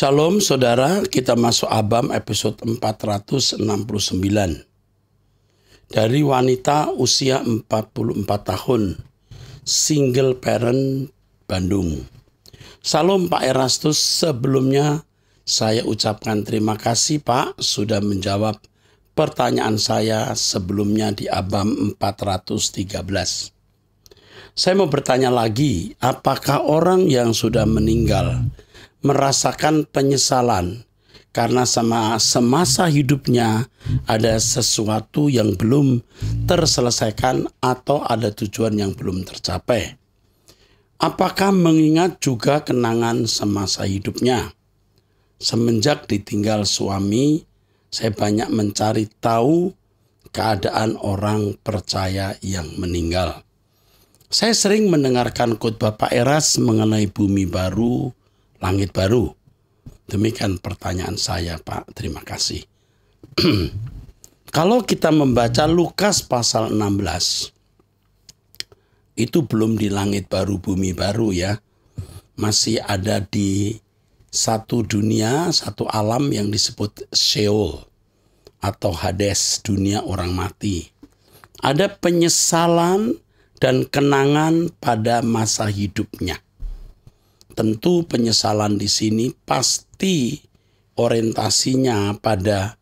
Shalom saudara, kita masuk Abam episode 469. Dari wanita usia 44 tahun, single parent Bandung. Salam Pak Erastus, sebelumnya saya ucapkan terima kasih Pak sudah menjawab pertanyaan saya sebelumnya di Abam 413. Saya mau bertanya lagi, apakah orang yang sudah meninggal merasakan penyesalan karena sama semasa hidupnya ada sesuatu yang belum terselesaikan atau ada tujuan yang belum tercapai. Apakah mengingat juga kenangan semasa hidupnya? Semenjak ditinggal suami, saya banyak mencari tahu keadaan orang percaya yang meninggal. Saya sering mendengarkan khotbah Pak Eras mengenai bumi baru, langit baru. Demikian pertanyaan saya, Pak. Terima kasih. Kalau kita membaca Lukas pasal 16, itu belum di langit baru, bumi baru ya. Masih ada di satu dunia, satu alam yang disebut Sheol atau Hades, dunia orang mati. Ada penyesalan dan kenangan pada masa hidupnya tentu penyesalan di sini pasti orientasinya pada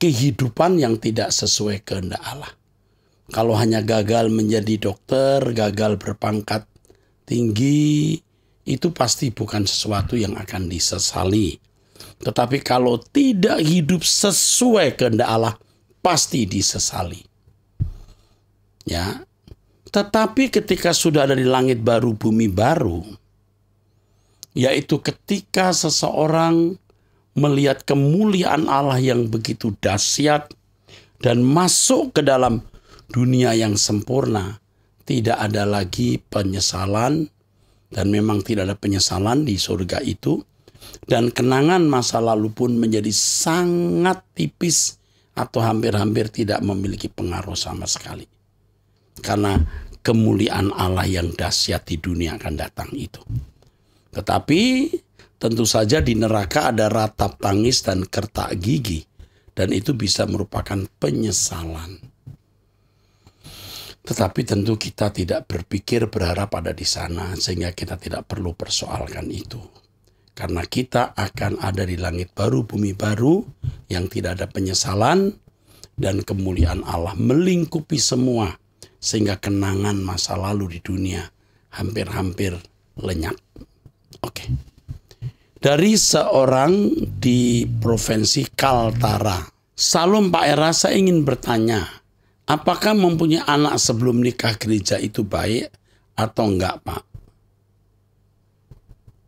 kehidupan yang tidak sesuai kehendak Allah. Kalau hanya gagal menjadi dokter, gagal berpangkat tinggi, itu pasti bukan sesuatu yang akan disesali. Tetapi kalau tidak hidup sesuai kehendak Allah, pasti disesali. Ya. Tetapi ketika sudah ada di langit baru, bumi baru, yaitu ketika seseorang melihat kemuliaan Allah yang begitu dahsyat dan masuk ke dalam dunia yang sempurna, tidak ada lagi penyesalan dan memang tidak ada penyesalan di surga itu dan kenangan masa lalu pun menjadi sangat tipis atau hampir-hampir tidak memiliki pengaruh sama sekali. Karena kemuliaan Allah yang dahsyat di dunia akan datang itu. Tetapi tentu saja di neraka ada ratap tangis dan kertak gigi. Dan itu bisa merupakan penyesalan. Tetapi tentu kita tidak berpikir berharap ada di sana sehingga kita tidak perlu persoalkan itu. Karena kita akan ada di langit baru, bumi baru yang tidak ada penyesalan dan kemuliaan Allah melingkupi semua sehingga kenangan masa lalu di dunia hampir-hampir lenyap. Oke. Dari seorang di Provinsi Kaltara. Salom Pak Era, saya ingin bertanya, apakah mempunyai anak sebelum nikah gereja itu baik atau enggak Pak?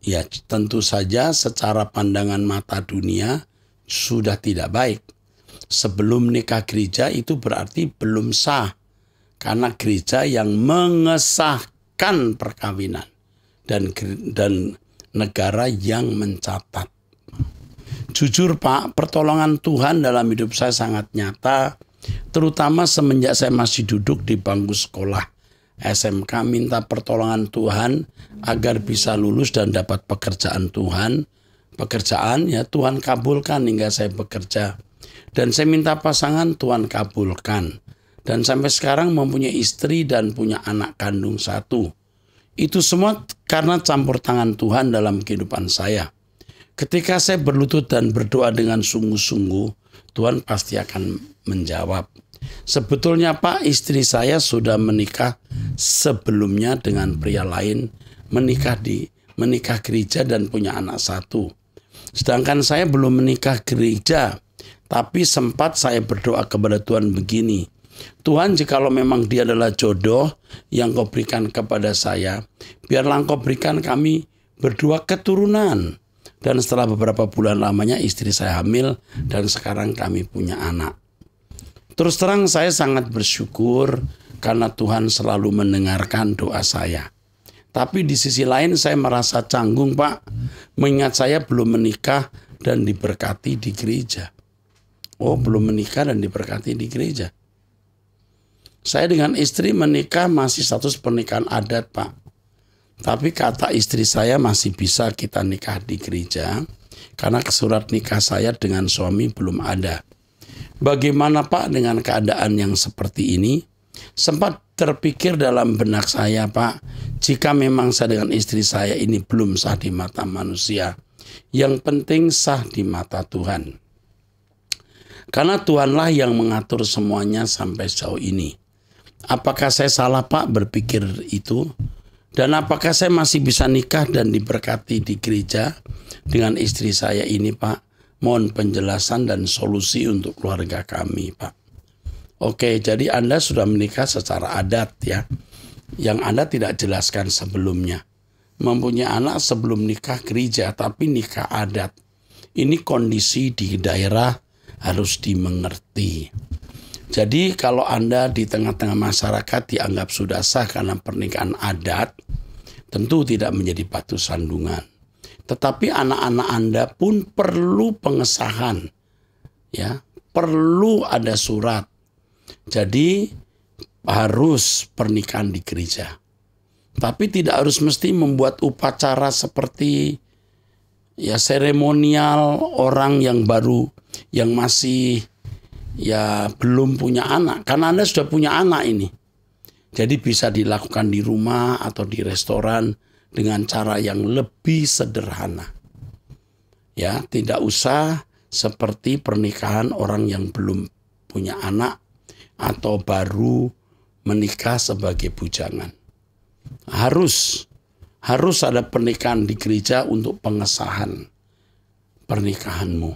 Ya tentu saja secara pandangan mata dunia sudah tidak baik. Sebelum nikah gereja itu berarti belum sah. Karena gereja yang mengesahkan perkawinan dan dan negara yang mencatat. Jujur Pak, pertolongan Tuhan dalam hidup saya sangat nyata, terutama semenjak saya masih duduk di bangku sekolah. SMK minta pertolongan Tuhan agar bisa lulus dan dapat pekerjaan Tuhan. Pekerjaan ya Tuhan kabulkan hingga saya bekerja. Dan saya minta pasangan Tuhan kabulkan. Dan sampai sekarang mempunyai istri dan punya anak kandung satu. Itu semua karena campur tangan Tuhan dalam kehidupan saya. Ketika saya berlutut dan berdoa dengan sungguh-sungguh, Tuhan pasti akan menjawab. Sebetulnya Pak, istri saya sudah menikah sebelumnya dengan pria lain, menikah di menikah gereja dan punya anak satu. Sedangkan saya belum menikah gereja, tapi sempat saya berdoa kepada Tuhan begini, Tuhan jikalau memang dia adalah jodoh yang kau berikan kepada saya, biarlah kau berikan kami berdua keturunan. Dan setelah beberapa bulan lamanya istri saya hamil dan sekarang kami punya anak. Terus terang saya sangat bersyukur karena Tuhan selalu mendengarkan doa saya. Tapi di sisi lain saya merasa canggung pak, mengingat saya belum menikah dan diberkati di gereja. Oh belum menikah dan diberkati di gereja. Saya dengan istri menikah masih status pernikahan adat, Pak. Tapi kata istri saya masih bisa kita nikah di gereja karena surat nikah saya dengan suami belum ada. Bagaimana Pak dengan keadaan yang seperti ini? Sempat terpikir dalam benak saya, Pak, jika memang saya dengan istri saya ini belum sah di mata manusia, yang penting sah di mata Tuhan. Karena Tuhanlah yang mengatur semuanya sampai sejauh ini. Apakah saya salah Pak berpikir itu? Dan apakah saya masih bisa nikah dan diberkati di gereja dengan istri saya ini Pak? Mohon penjelasan dan solusi untuk keluarga kami Pak. Oke, jadi Anda sudah menikah secara adat ya. Yang Anda tidak jelaskan sebelumnya. Mempunyai anak sebelum nikah gereja tapi nikah adat. Ini kondisi di daerah harus dimengerti. Jadi kalau Anda di tengah-tengah masyarakat dianggap sudah sah karena pernikahan adat, tentu tidak menjadi batu sandungan. Tetapi anak-anak Anda pun perlu pengesahan. Ya, perlu ada surat. Jadi harus pernikahan di gereja. Tapi tidak harus mesti membuat upacara seperti ya seremonial orang yang baru yang masih ya belum punya anak, karena Anda sudah punya anak ini. Jadi bisa dilakukan di rumah atau di restoran dengan cara yang lebih sederhana. Ya, tidak usah seperti pernikahan orang yang belum punya anak atau baru menikah sebagai bujangan. Harus harus ada pernikahan di gereja untuk pengesahan pernikahanmu.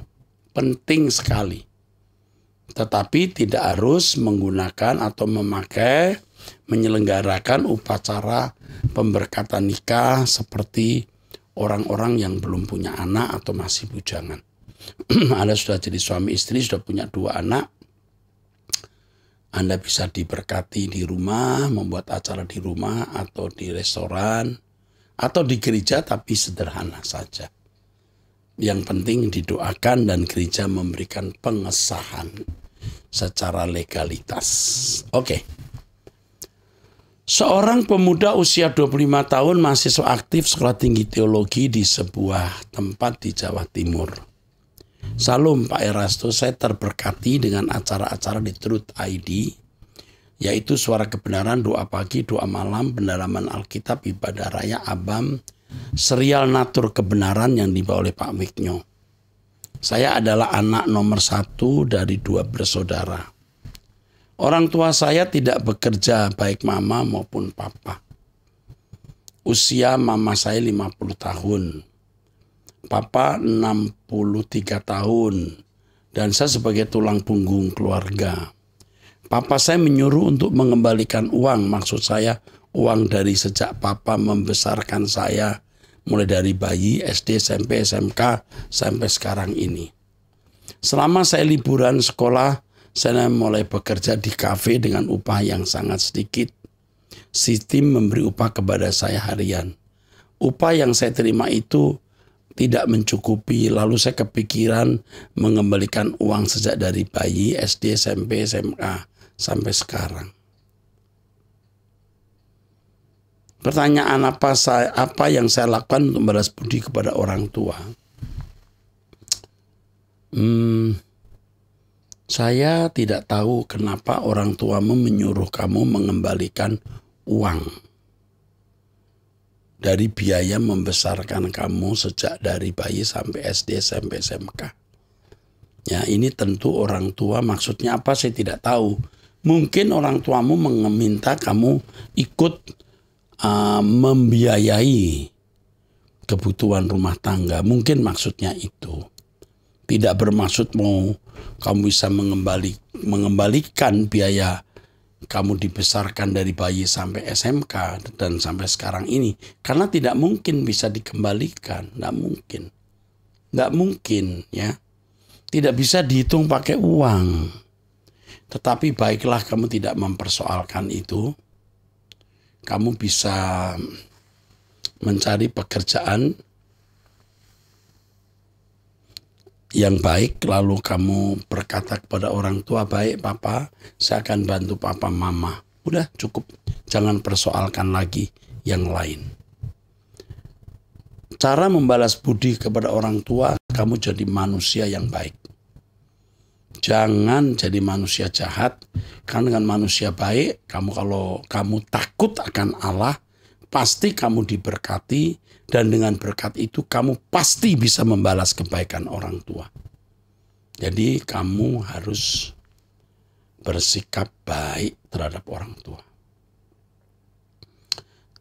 Penting sekali tetapi tidak harus menggunakan atau memakai menyelenggarakan upacara pemberkatan nikah seperti orang-orang yang belum punya anak atau masih bujangan. Anda sudah jadi suami istri, sudah punya dua anak, Anda bisa diberkati di rumah, membuat acara di rumah atau di restoran atau di gereja tapi sederhana saja yang penting didoakan dan gereja memberikan pengesahan secara legalitas. Oke. Okay. Seorang pemuda usia 25 tahun masih aktif sekolah tinggi teologi di sebuah tempat di Jawa Timur. Salam Pak Erasto, saya terberkati dengan acara-acara di Truth ID, yaitu suara kebenaran, doa pagi, doa malam, pendalaman Alkitab, ibadah raya, abam, serial natur kebenaran yang dibawa oleh Pak Miknyo. Saya adalah anak nomor satu dari dua bersaudara. Orang tua saya tidak bekerja baik mama maupun papa. Usia mama saya 50 tahun. Papa 63 tahun. Dan saya sebagai tulang punggung keluarga. Papa saya menyuruh untuk mengembalikan uang. Maksud saya uang dari sejak papa membesarkan saya mulai dari bayi, SD, SMP, SMK sampai sekarang ini. Selama saya liburan sekolah, saya mulai bekerja di kafe dengan upah yang sangat sedikit. Si tim memberi upah kepada saya harian. Upah yang saya terima itu tidak mencukupi, lalu saya kepikiran mengembalikan uang sejak dari bayi, SD, SMP, SMA sampai sekarang. Pertanyaan apa saya apa yang saya lakukan untuk balas budi kepada orang tua? Hmm, saya tidak tahu kenapa orang tuamu menyuruh kamu mengembalikan uang dari biaya membesarkan kamu sejak dari bayi sampai SD SMP SMK. Ya, ini tentu orang tua maksudnya apa saya tidak tahu. Mungkin orang tuamu meminta kamu ikut uh, membiayai kebutuhan rumah tangga. Mungkin maksudnya itu. Tidak bermaksud mau kamu bisa mengembali, mengembalikan biaya kamu dibesarkan dari bayi sampai SMK dan sampai sekarang ini karena tidak mungkin bisa dikembalikan tidak mungkin tidak mungkin ya tidak bisa dihitung pakai uang tetapi baiklah kamu tidak mempersoalkan itu kamu bisa mencari pekerjaan yang baik lalu kamu berkata kepada orang tua baik papa saya akan bantu papa mama udah cukup jangan persoalkan lagi yang lain cara membalas budi kepada orang tua kamu jadi manusia yang baik Jangan jadi manusia jahat, karena dengan manusia baik, kamu kalau kamu takut akan Allah, pasti kamu diberkati, dan dengan berkat itu kamu pasti bisa membalas kebaikan orang tua. Jadi kamu harus bersikap baik terhadap orang tua.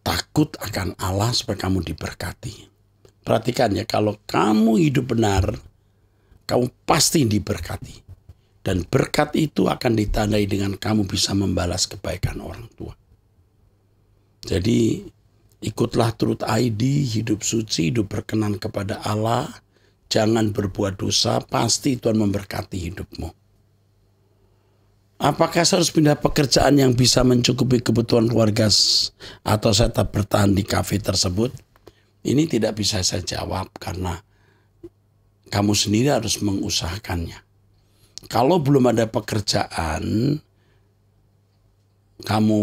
Takut akan Allah supaya kamu diberkati. Perhatikan ya, kalau kamu hidup benar, kamu pasti diberkati. Dan berkat itu akan ditandai dengan kamu bisa membalas kebaikan orang tua. Jadi ikutlah turut ID, hidup suci, hidup berkenan kepada Allah. Jangan berbuat dosa, pasti Tuhan memberkati hidupmu. Apakah saya harus pindah pekerjaan yang bisa mencukupi kebutuhan keluarga atau saya tetap bertahan di kafe tersebut? Ini tidak bisa saya jawab karena kamu sendiri harus mengusahakannya kalau belum ada pekerjaan, kamu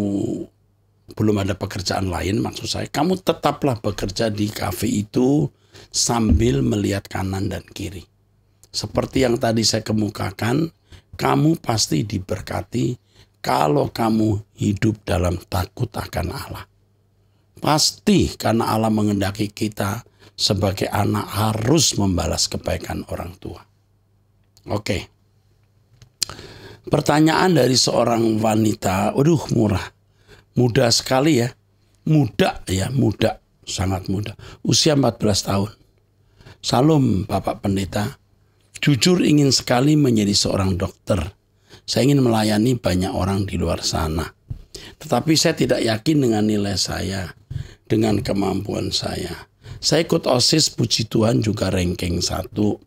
belum ada pekerjaan lain, maksud saya, kamu tetaplah bekerja di kafe itu sambil melihat kanan dan kiri. Seperti yang tadi saya kemukakan, kamu pasti diberkati kalau kamu hidup dalam takut akan Allah. Pasti karena Allah mengendaki kita sebagai anak harus membalas kebaikan orang tua. Oke. Okay. Pertanyaan dari seorang wanita, waduh murah. Muda sekali ya. Muda ya, muda. Sangat muda. Usia 14 tahun. Salam Bapak Pendeta. Jujur ingin sekali menjadi seorang dokter. Saya ingin melayani banyak orang di luar sana. Tetapi saya tidak yakin dengan nilai saya, dengan kemampuan saya. Saya ikut OSIS puji Tuhan juga ranking satu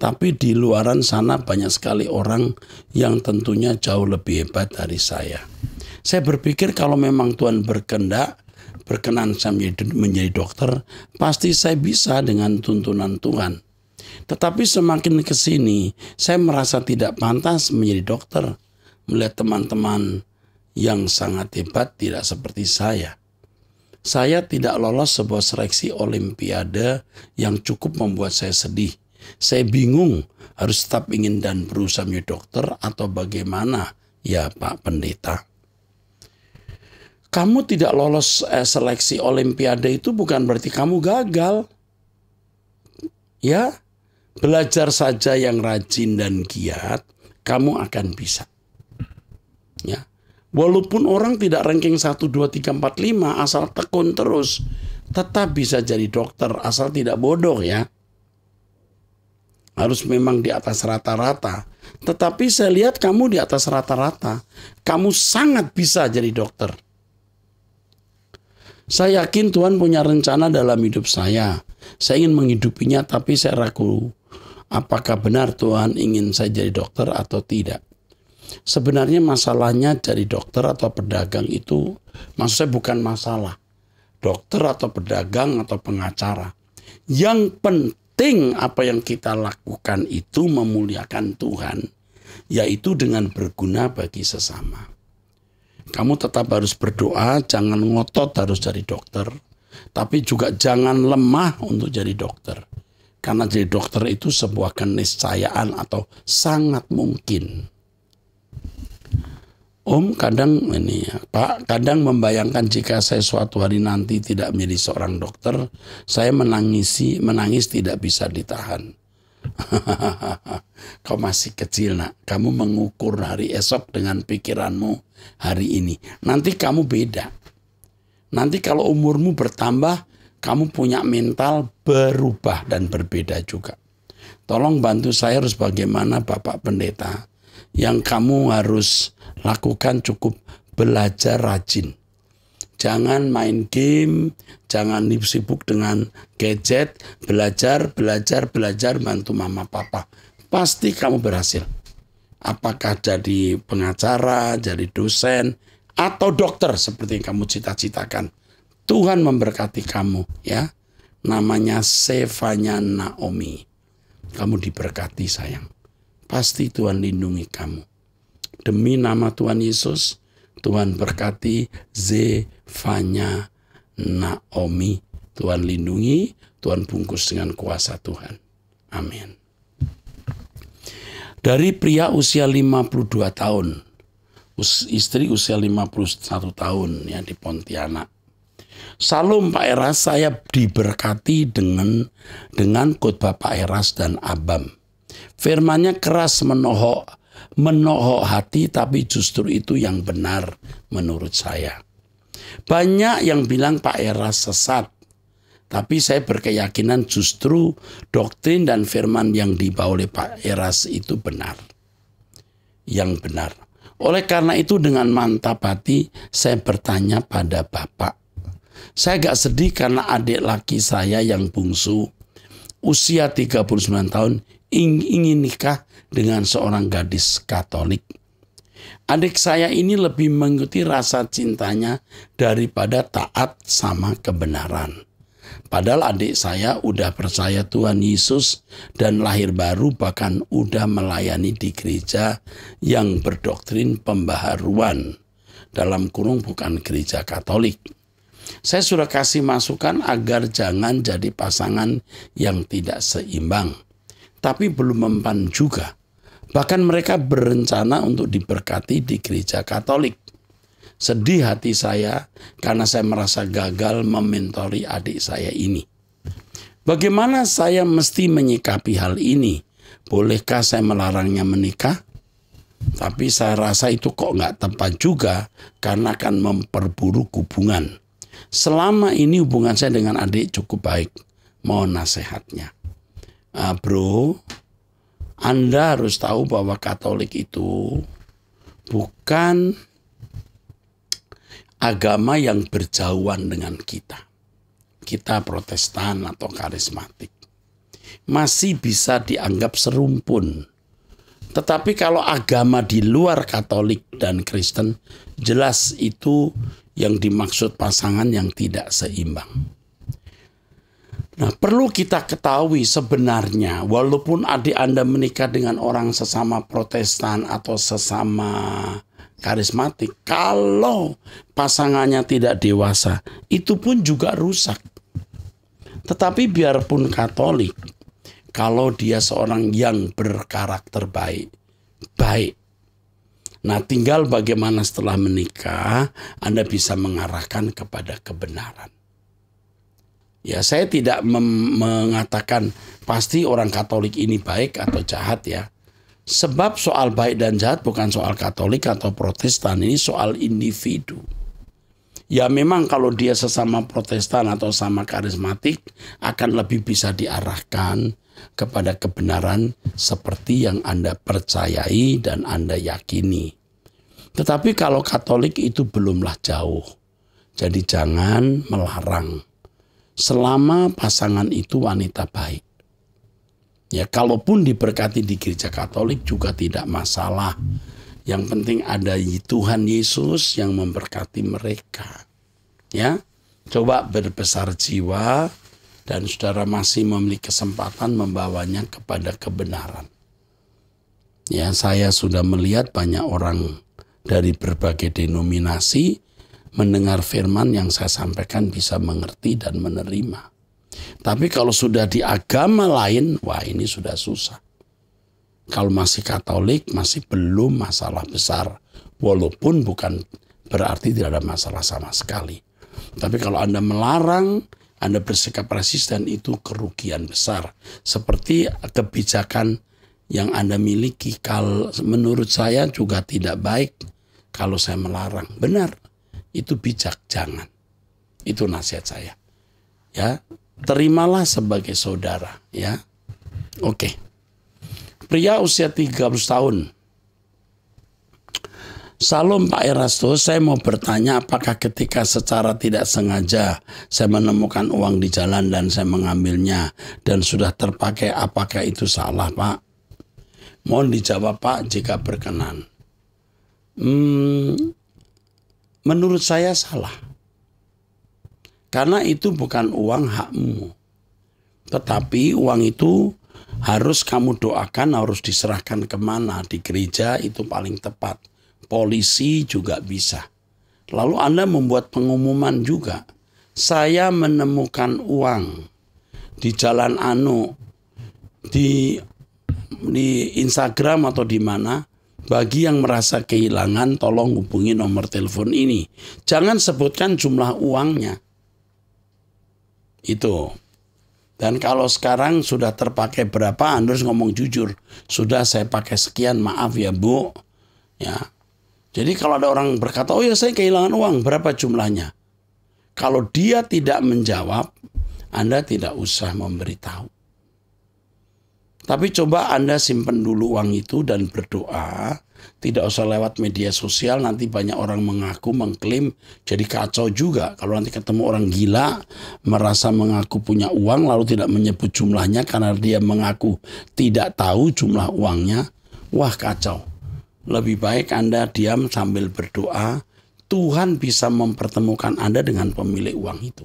tapi di luaran sana banyak sekali orang yang tentunya jauh lebih hebat dari saya. Saya berpikir kalau memang Tuhan berkehendak, berkenan saya menjadi, menjadi dokter, pasti saya bisa dengan tuntunan Tuhan. Tetapi semakin ke sini, saya merasa tidak pantas menjadi dokter. Melihat teman-teman yang sangat hebat tidak seperti saya. Saya tidak lolos sebuah seleksi olimpiade yang cukup membuat saya sedih. Saya bingung harus tetap ingin dan berusaha menjadi dokter atau bagaimana ya Pak Pendeta. Kamu tidak lolos eh, seleksi olimpiade itu bukan berarti kamu gagal. Ya, belajar saja yang rajin dan giat, kamu akan bisa. Ya. Walaupun orang tidak ranking 1 2 3 4 5 asal tekun terus, tetap bisa jadi dokter asal tidak bodoh ya harus memang di atas rata-rata. Tetapi saya lihat kamu di atas rata-rata. Kamu sangat bisa jadi dokter. Saya yakin Tuhan punya rencana dalam hidup saya. Saya ingin menghidupinya tapi saya ragu apakah benar Tuhan ingin saya jadi dokter atau tidak. Sebenarnya masalahnya jadi dokter atau pedagang itu maksud saya bukan masalah. Dokter atau pedagang atau pengacara. Yang penting penting apa yang kita lakukan itu memuliakan Tuhan, yaitu dengan berguna bagi sesama. Kamu tetap harus berdoa, jangan ngotot harus jadi dokter, tapi juga jangan lemah untuk jadi dokter. Karena jadi dokter itu sebuah keniscayaan atau sangat mungkin. Om kadang ini ya, Pak, kadang membayangkan jika saya suatu hari nanti tidak menjadi seorang dokter, saya menangisi, menangis tidak bisa ditahan. Kau masih kecil nak, kamu mengukur hari esok dengan pikiranmu hari ini. Nanti kamu beda. Nanti kalau umurmu bertambah, kamu punya mental berubah dan berbeda juga. Tolong bantu saya harus bagaimana Bapak Pendeta yang kamu harus lakukan cukup belajar rajin. Jangan main game, jangan sibuk dengan gadget, belajar, belajar, belajar, bantu mama papa. Pasti kamu berhasil. Apakah jadi pengacara, jadi dosen, atau dokter seperti yang kamu cita-citakan. Tuhan memberkati kamu ya. Namanya sevanya Naomi. Kamu diberkati sayang. Pasti Tuhan lindungi kamu. Demi nama Tuhan Yesus, Tuhan berkati Zefanya Naomi. Tuhan lindungi, Tuhan bungkus dengan kuasa Tuhan. Amin. Dari pria usia 52 tahun, istri usia 51 tahun ya di Pontianak. Salam Pak Eras saya diberkati dengan dengan khotbah Pak Eras dan Abam. Firmannya keras menohok menohok hati tapi justru itu yang benar menurut saya. Banyak yang bilang Pak Era sesat. Tapi saya berkeyakinan justru doktrin dan firman yang dibawa oleh Pak Eras itu benar. Yang benar. Oleh karena itu dengan mantap hati saya bertanya pada Bapak. Saya agak sedih karena adik laki saya yang bungsu usia 39 tahun ingin nikah dengan seorang gadis Katolik. Adik saya ini lebih mengikuti rasa cintanya daripada taat sama kebenaran. Padahal adik saya udah percaya Tuhan Yesus dan lahir baru bahkan udah melayani di gereja yang berdoktrin pembaharuan dalam kurung bukan gereja Katolik. Saya sudah kasih masukan agar jangan jadi pasangan yang tidak seimbang tapi belum mempan juga. Bahkan mereka berencana untuk diberkati di gereja Katolik. Sedih hati saya karena saya merasa gagal mementori adik saya ini. Bagaimana saya mesti menyikapi hal ini? Bolehkah saya melarangnya menikah? Tapi saya rasa itu kok nggak tepat juga karena akan memperburuk hubungan. Selama ini hubungan saya dengan adik cukup baik. Mohon nasihatnya uh, bro, Anda harus tahu bahwa Katolik itu bukan agama yang berjauhan dengan kita. Kita Protestan atau karismatik masih bisa dianggap serumpun. Tetapi kalau agama di luar Katolik dan Kristen, jelas itu yang dimaksud pasangan yang tidak seimbang. Nah, perlu kita ketahui sebenarnya, walaupun adik Anda menikah dengan orang sesama Protestan atau sesama karismatik, kalau pasangannya tidak dewasa, itu pun juga rusak. Tetapi biarpun Katolik, kalau dia seorang yang berkarakter baik, baik Nah, tinggal bagaimana setelah menikah Anda bisa mengarahkan kepada kebenaran. Ya, saya tidak mengatakan pasti orang Katolik ini baik atau jahat ya. Sebab soal baik dan jahat bukan soal Katolik atau Protestan, ini soal individu. Ya memang kalau dia sesama Protestan atau sama karismatik akan lebih bisa diarahkan kepada kebenaran seperti yang Anda percayai dan Anda yakini. Tetapi kalau Katolik itu belumlah jauh. Jadi jangan melarang selama pasangan itu wanita baik. Ya, kalaupun diberkati di gereja Katolik juga tidak masalah. Yang penting ada Tuhan Yesus yang memberkati mereka. Ya. Coba berbesar jiwa dan saudara masih memiliki kesempatan membawanya kepada kebenaran. Ya, saya sudah melihat banyak orang dari berbagai denominasi mendengar firman yang saya sampaikan bisa mengerti dan menerima. Tapi kalau sudah di agama lain, wah ini sudah susah. Kalau masih Katolik, masih belum masalah besar. Walaupun bukan berarti tidak ada masalah sama sekali. Tapi kalau Anda melarang, Anda bersikap resisten itu kerugian besar. Seperti kebijakan yang Anda miliki, kalau menurut saya juga tidak baik kalau saya melarang. Benar, itu bijak jangan. Itu nasihat saya. Ya, terimalah sebagai saudara, ya. Oke. Okay. Pria usia 30 tahun. Salam Pak Erasto saya mau bertanya apakah ketika secara tidak sengaja saya menemukan uang di jalan dan saya mengambilnya dan sudah terpakai apakah itu salah Pak? Mohon dijawab Pak jika berkenan. Hmm, menurut saya salah. Karena itu bukan uang hakmu. Tetapi uang itu harus kamu doakan, harus diserahkan kemana. Di gereja itu paling tepat. Polisi juga bisa. Lalu Anda membuat pengumuman juga. Saya menemukan uang di jalan Anu, di di Instagram atau di mana bagi yang merasa kehilangan, tolong hubungi nomor telepon ini. Jangan sebutkan jumlah uangnya. Itu. Dan kalau sekarang sudah terpakai berapa, Anda harus ngomong jujur. Sudah saya pakai sekian, maaf ya Bu. Ya. Jadi kalau ada orang berkata, oh ya saya kehilangan uang, berapa jumlahnya? Kalau dia tidak menjawab, Anda tidak usah memberitahu. Tapi coba Anda simpen dulu uang itu dan berdoa. Tidak usah lewat media sosial, nanti banyak orang mengaku, mengklaim, jadi kacau juga. Kalau nanti ketemu orang gila, merasa mengaku punya uang, lalu tidak menyebut jumlahnya karena dia mengaku tidak tahu jumlah uangnya, wah kacau. Lebih baik Anda diam sambil berdoa, Tuhan bisa mempertemukan Anda dengan pemilik uang itu.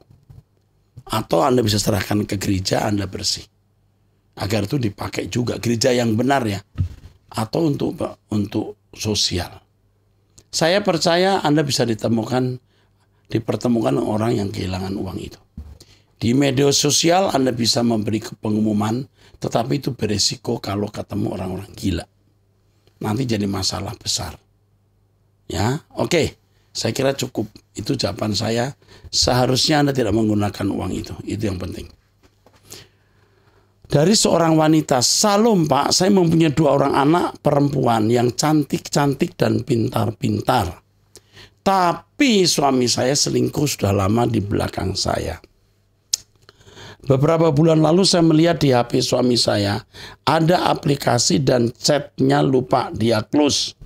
Atau Anda bisa serahkan ke gereja, Anda bersih agar itu dipakai juga gereja yang benar ya atau untuk untuk sosial. Saya percaya Anda bisa ditemukan dipertemukan orang yang kehilangan uang itu. Di media sosial Anda bisa memberi pengumuman, tetapi itu beresiko kalau ketemu orang-orang gila. Nanti jadi masalah besar. Ya, oke. Okay. Saya kira cukup. Itu jawaban saya. Seharusnya Anda tidak menggunakan uang itu. Itu yang penting dari seorang wanita. Salom Pak, saya mempunyai dua orang anak perempuan yang cantik-cantik dan pintar-pintar. Tapi suami saya selingkuh sudah lama di belakang saya. Beberapa bulan lalu saya melihat di HP suami saya ada aplikasi dan chatnya lupa dia close.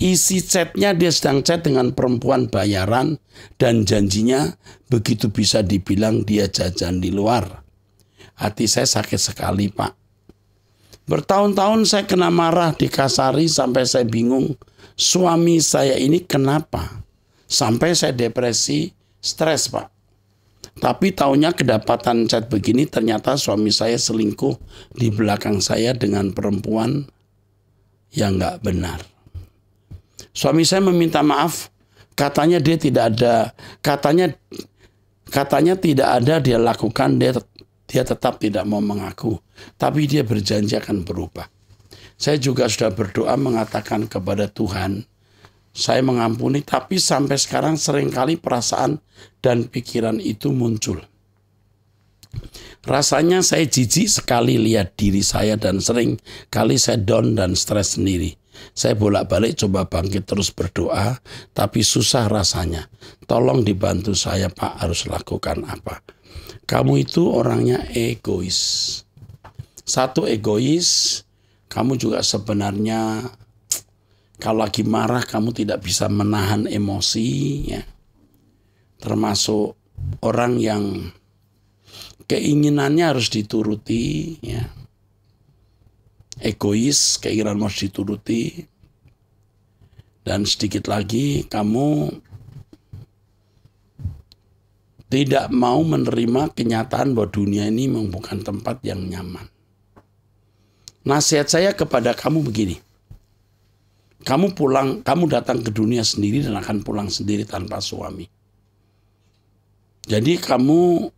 Isi chatnya dia sedang chat dengan perempuan bayaran dan janjinya begitu bisa dibilang dia jajan di luar Hati saya sakit sekali, Pak. Bertahun-tahun saya kena marah, dikasari sampai saya bingung. Suami saya ini kenapa? Sampai saya depresi, stres, Pak. Tapi tahunya kedapatan chat begini ternyata suami saya selingkuh di belakang saya dengan perempuan yang nggak benar. Suami saya meminta maaf, katanya dia tidak ada, katanya katanya tidak ada dia lakukan, dia dia tetap tidak mau mengaku, tapi dia berjanji akan berubah. Saya juga sudah berdoa mengatakan kepada Tuhan, saya mengampuni, tapi sampai sekarang seringkali perasaan dan pikiran itu muncul. Rasanya saya jijik sekali lihat diri saya dan sering kali saya down dan stres sendiri. Saya bolak-balik coba bangkit terus berdoa, tapi susah rasanya. Tolong dibantu saya Pak harus lakukan apa kamu itu orangnya egois. Satu egois, kamu juga sebenarnya kalau lagi marah kamu tidak bisa menahan emosi ya. Termasuk orang yang keinginannya harus dituruti ya. Egois, keinginan harus dituruti. Dan sedikit lagi kamu tidak mau menerima kenyataan bahwa dunia ini bukan tempat yang nyaman. Nasihat saya kepada kamu begini. Kamu pulang, kamu datang ke dunia sendiri dan akan pulang sendiri tanpa suami. Jadi kamu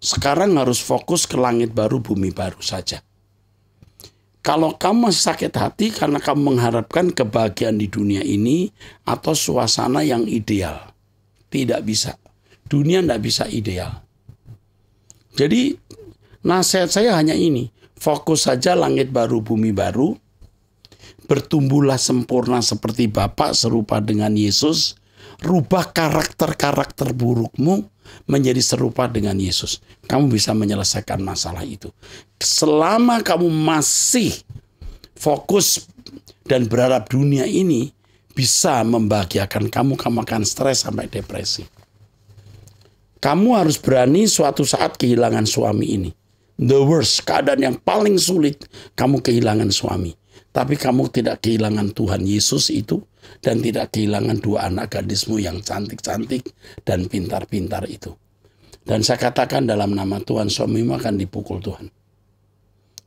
sekarang harus fokus ke langit baru, bumi baru saja. Kalau kamu masih sakit hati karena kamu mengharapkan kebahagiaan di dunia ini atau suasana yang ideal, tidak bisa dunia tidak bisa ideal. Jadi nasihat saya hanya ini, fokus saja langit baru, bumi baru, bertumbuhlah sempurna seperti Bapak serupa dengan Yesus, rubah karakter-karakter burukmu menjadi serupa dengan Yesus. Kamu bisa menyelesaikan masalah itu. Selama kamu masih fokus dan berharap dunia ini bisa membahagiakan kamu, kamu akan stres sampai depresi. Kamu harus berani suatu saat kehilangan suami ini. The worst, keadaan yang paling sulit, kamu kehilangan suami. Tapi kamu tidak kehilangan Tuhan Yesus itu dan tidak kehilangan dua anak gadismu yang cantik-cantik dan pintar-pintar itu. Dan saya katakan dalam nama Tuhan, suamimu akan dipukul Tuhan.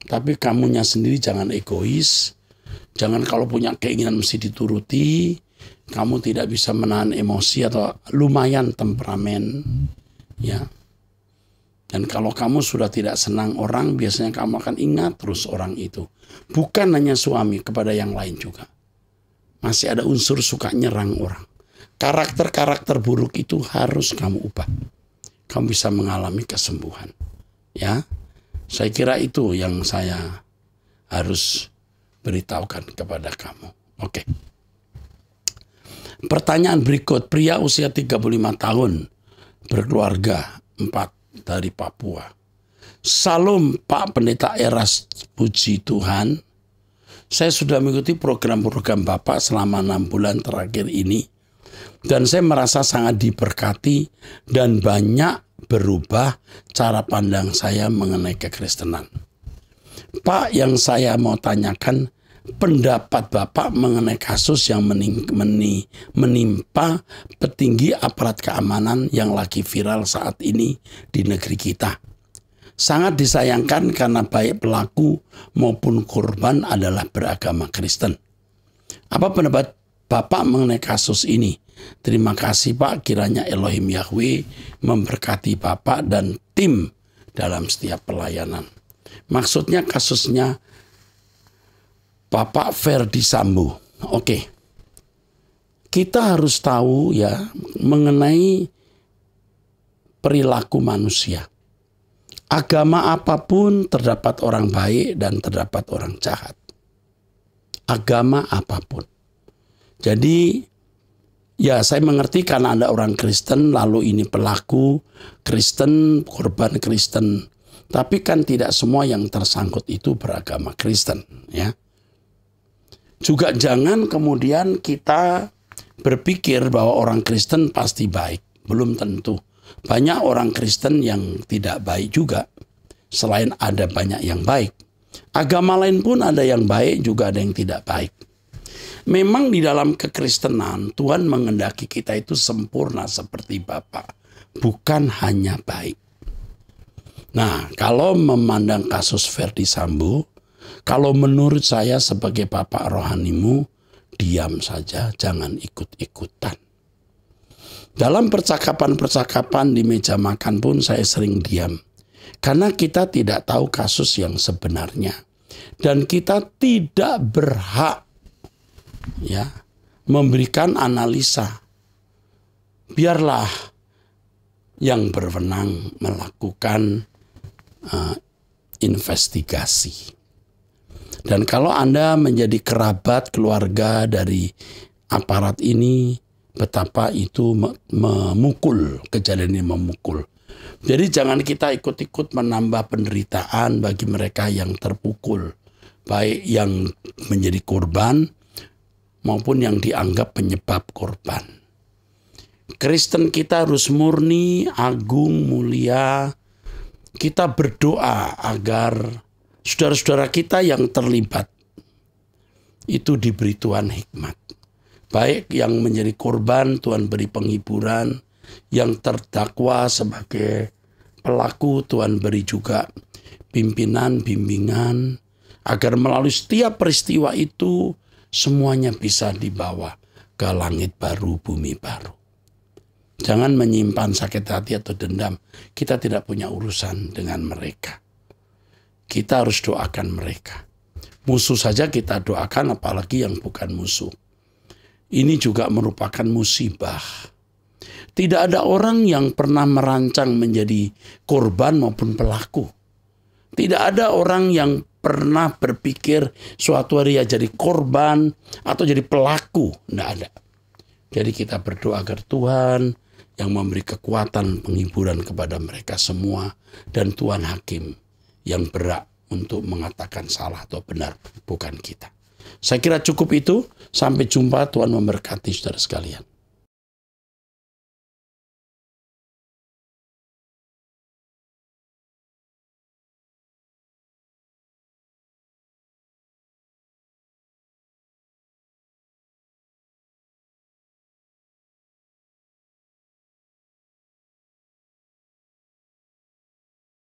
Tapi kamunya sendiri jangan egois, jangan kalau punya keinginan mesti dituruti, kamu tidak bisa menahan emosi atau lumayan temperamen Ya. Dan kalau kamu sudah tidak senang orang, biasanya kamu akan ingat terus orang itu. Bukan hanya suami, kepada yang lain juga. Masih ada unsur suka nyerang orang. Karakter-karakter buruk itu harus kamu ubah. Kamu bisa mengalami kesembuhan. Ya, saya kira itu yang saya harus beritahukan kepada kamu. Oke. Okay. Pertanyaan berikut, pria usia 35 tahun berkeluarga empat dari Papua. Salam Pak Pendeta Eras, puji Tuhan. Saya sudah mengikuti program-program Bapak selama enam bulan terakhir ini. Dan saya merasa sangat diberkati dan banyak berubah cara pandang saya mengenai kekristenan. Pak, yang saya mau tanyakan, pendapat Bapak mengenai kasus yang menimpa petinggi aparat keamanan yang lagi viral saat ini di negeri kita. Sangat disayangkan karena baik pelaku maupun korban adalah beragama Kristen. Apa pendapat Bapak mengenai kasus ini? Terima kasih Pak, kiranya Elohim Yahweh memberkati Bapak dan tim dalam setiap pelayanan. Maksudnya kasusnya Bapak Ferdi Sambo. Oke. Kita harus tahu ya mengenai perilaku manusia. Agama apapun terdapat orang baik dan terdapat orang jahat. Agama apapun. Jadi ya saya mengerti karena Anda orang Kristen lalu ini pelaku Kristen, korban Kristen. Tapi kan tidak semua yang tersangkut itu beragama Kristen, ya. Juga jangan kemudian kita berpikir bahwa orang Kristen pasti baik. Belum tentu. Banyak orang Kristen yang tidak baik juga. Selain ada banyak yang baik. Agama lain pun ada yang baik juga ada yang tidak baik. Memang di dalam kekristenan Tuhan mengendaki kita itu sempurna seperti Bapa, bukan hanya baik. Nah, kalau memandang kasus Verdi Sambo, kalau menurut saya sebagai bapak rohanimu, diam saja, jangan ikut-ikutan. Dalam percakapan-percakapan di meja makan pun saya sering diam. Karena kita tidak tahu kasus yang sebenarnya. Dan kita tidak berhak ya memberikan analisa. Biarlah yang berwenang melakukan uh, investigasi. Dan kalau Anda menjadi kerabat keluarga dari aparat ini, betapa itu memukul, kejadian ini memukul. Jadi jangan kita ikut-ikut menambah penderitaan bagi mereka yang terpukul, baik yang menjadi korban maupun yang dianggap penyebab korban. Kristen kita harus murni, agung, mulia. Kita berdoa agar saudara-saudara kita yang terlibat itu diberi Tuhan hikmat. Baik yang menjadi korban Tuhan beri penghiburan, yang terdakwa sebagai pelaku Tuhan beri juga pimpinan, bimbingan agar melalui setiap peristiwa itu semuanya bisa dibawa ke langit baru, bumi baru. Jangan menyimpan sakit hati atau dendam. Kita tidak punya urusan dengan mereka kita harus doakan mereka. Musuh saja kita doakan, apalagi yang bukan musuh. Ini juga merupakan musibah. Tidak ada orang yang pernah merancang menjadi korban maupun pelaku. Tidak ada orang yang pernah berpikir suatu hari ya jadi korban atau jadi pelaku. Tidak ada. Jadi kita berdoa agar Tuhan yang memberi kekuatan penghiburan kepada mereka semua dan Tuhan Hakim yang berat untuk mengatakan salah atau benar, bukan kita. Saya kira cukup itu. Sampai jumpa, Tuhan memberkati saudara sekalian.